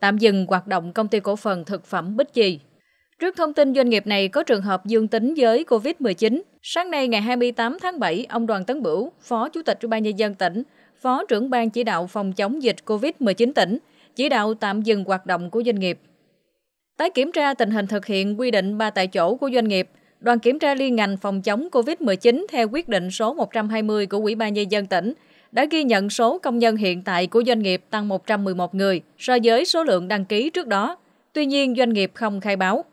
tạm dừng hoạt động công ty cổ phần thực phẩm Bích Trì. Trước thông tin doanh nghiệp này có trường hợp dương tính với COVID-19, sáng nay ngày 28 tháng 7, ông Đoàn Tấn Bửu, Phó Chủ tịch Ủy ban nhân dân tỉnh, Phó trưởng ban chỉ đạo phòng chống dịch COVID-19 tỉnh, chỉ đạo tạm dừng hoạt động của doanh nghiệp. Tái kiểm tra tình hình thực hiện quy định ba tại chỗ của doanh nghiệp, đoàn kiểm tra liên ngành phòng chống COVID-19 theo quyết định số 120 của Ủy ban nhân dân tỉnh đã ghi nhận số công nhân hiện tại của doanh nghiệp tăng 111 người so với số lượng đăng ký trước đó. Tuy nhiên, doanh nghiệp không khai báo.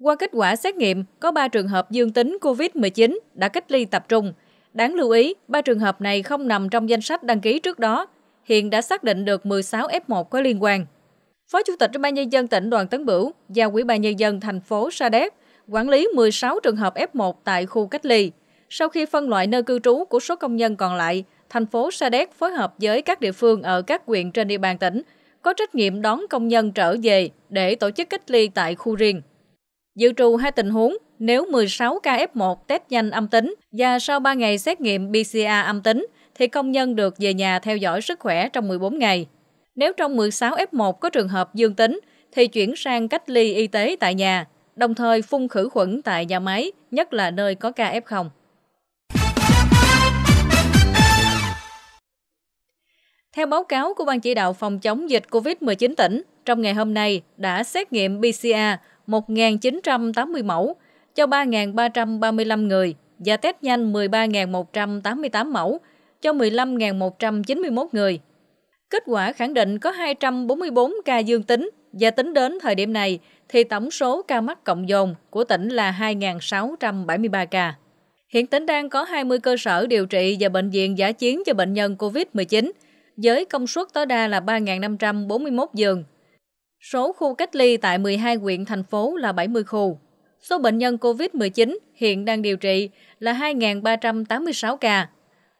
Qua kết quả xét nghiệm, có 3 trường hợp dương tính COVID-19 đã cách ly tập trung. Đáng lưu ý, 3 trường hợp này không nằm trong danh sách đăng ký trước đó. Hiện đã xác định được 16 F1 có liên quan. Phó Chủ tịch Ủy ban nhân dân tỉnh Đoàn Tấn Bửu giao Ủy ban nhân dân thành phố Sa Đéc quản lý 16 trường hợp F1 tại khu cách ly. Sau khi phân loại nơi cư trú của số công nhân còn lại, thành phố Sa Đéc phối hợp với các địa phương ở các huyện trên địa bàn tỉnh có trách nhiệm đón công nhân trở về để tổ chức cách ly tại khu riêng. Dự trù hai tình huống nếu 16 ca F1 test nhanh âm tính và sau 3 ngày xét nghiệm PCR âm tính thì công nhân được về nhà theo dõi sức khỏe trong 14 ngày. Nếu trong 16 F1 có trường hợp dương tính thì chuyển sang cách ly y tế tại nhà, đồng thời phun khử khuẩn tại nhà máy, nhất là nơi có ca F0. Theo báo cáo của Ban chỉ đạo phòng chống dịch COVID-19 tỉnh, trong ngày hôm nay đã xét nghiệm PCR 1.980 mẫu cho 3.335 người và test nhanh 13.188 mẫu cho 15.191 người. Kết quả khẳng định có 244 ca dương tính và tính đến thời điểm này thì tổng số ca mắc cộng dồn của tỉnh là 2.673 ca. Hiện tỉnh đang có 20 cơ sở điều trị và bệnh viện giả chiến cho bệnh nhân COVID-19, với công suất tối đa là 3.541 giường. Số khu cách ly tại 12 huyện thành phố là 70 khu. Số bệnh nhân COVID-19 hiện đang điều trị là 2.386 ca.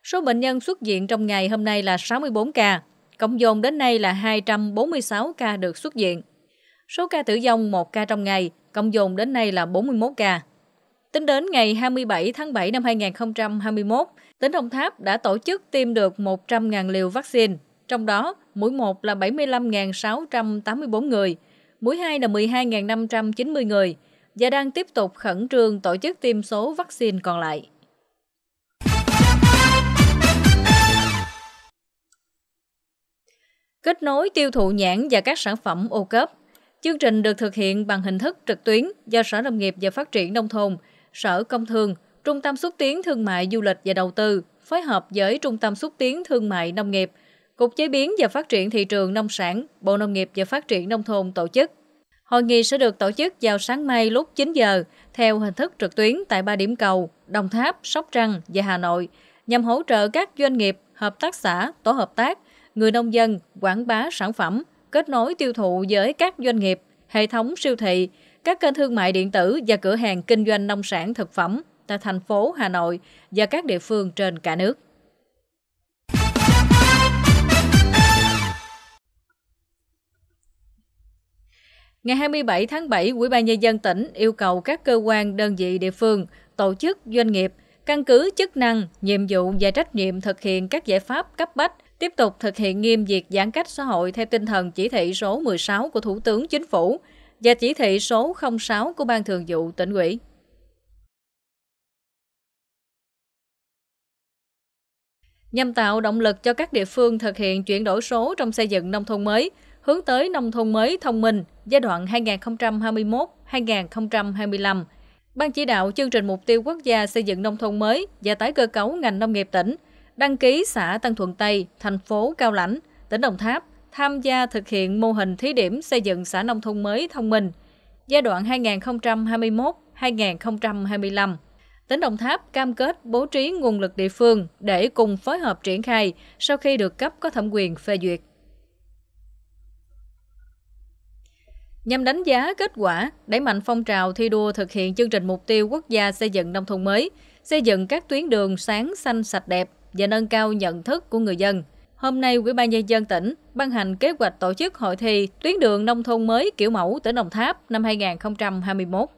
Số bệnh nhân xuất viện trong ngày hôm nay là 64 ca. Cộng dồn đến nay là 246 ca được xuất viện. Số ca tử vong 1 ca trong ngày, cộng dồn đến nay là 41 ca. Tính đến ngày 27 tháng 7 năm 2021, tỉnh Đồng Tháp đã tổ chức tiêm được 100.000 liều vaccine, trong đó mũi 1 là 75.684 người, mũi 2 là 12.590 người và đang tiếp tục khẩn trương tổ chức tiêm số vaccine còn lại. Kết nối tiêu thụ nhãn và các sản phẩm ô cấp. Chương trình được thực hiện bằng hình thức trực tuyến do Sở Nông nghiệp và Phát triển Nông thôn, Sở Công Thương – Trung tâm xúc tiến thương mại du lịch và đầu tư phối hợp với Trung tâm xúc tiến thương mại nông nghiệp, Cục Chế biến và Phát triển thị trường nông sản, Bộ Nông nghiệp và Phát triển nông thôn tổ chức. Hội nghị sẽ được tổ chức vào sáng mai lúc 9 giờ theo hình thức trực tuyến tại ba điểm cầu Đồng Tháp, Sóc Trăng và Hà Nội nhằm hỗ trợ các doanh nghiệp, hợp tác xã, tổ hợp tác, người nông dân quảng bá sản phẩm, kết nối tiêu thụ với các doanh nghiệp, hệ thống siêu thị, các kênh thương mại điện tử và cửa hàng kinh doanh nông sản thực phẩm, tại thành phố Hà Nội và các địa phương trên cả nước. Ngày 27 tháng 7, Ủy ban Nhân dân tỉnh yêu cầu các cơ quan, đơn vị địa phương, tổ chức, doanh nghiệp căn cứ chức năng, nhiệm vụ và trách nhiệm thực hiện các giải pháp cấp bách, tiếp tục thực hiện nghiêm việc giãn cách xã hội theo tinh thần chỉ thị số 16 của Thủ tướng Chính phủ và chỉ thị số 06 của Ban Thường vụ tỉnh ủy. nhằm tạo động lực cho các địa phương thực hiện chuyển đổi số trong xây dựng nông thôn mới, hướng tới nông thôn mới thông minh giai đoạn 2021-2025. Ban chỉ đạo chương trình mục tiêu quốc gia xây dựng nông thôn mới và tái cơ cấu ngành nông nghiệp tỉnh đăng ký xã Tân Thuận Tây, thành phố Cao Lãnh, tỉnh Đồng Tháp tham gia thực hiện mô hình thí điểm xây dựng xã nông thôn mới thông minh giai đoạn 2021-2025 tỉnh Đồng Tháp cam kết bố trí nguồn lực địa phương để cùng phối hợp triển khai sau khi được cấp có thẩm quyền phê duyệt. Nhằm đánh giá kết quả, đẩy mạnh phong trào thi đua thực hiện chương trình mục tiêu quốc gia xây dựng nông thôn mới, xây dựng các tuyến đường sáng xanh sạch đẹp và nâng cao nhận thức của người dân. Hôm nay, Ủy ban nhân dân tỉnh ban hành kế hoạch tổ chức hội thi tuyến đường nông thôn mới kiểu mẫu tỉnh Đồng Tháp năm 2021.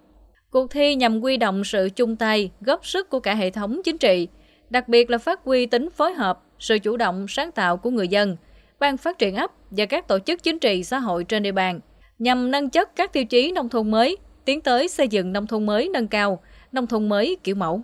Cuộc thi nhằm quy động sự chung tay, góp sức của cả hệ thống chính trị, đặc biệt là phát huy tính phối hợp, sự chủ động, sáng tạo của người dân, ban phát triển ấp và các tổ chức chính trị xã hội trên địa bàn, nhằm nâng chất các tiêu chí nông thôn mới, tiến tới xây dựng nông thôn mới nâng cao, nông thôn mới kiểu mẫu.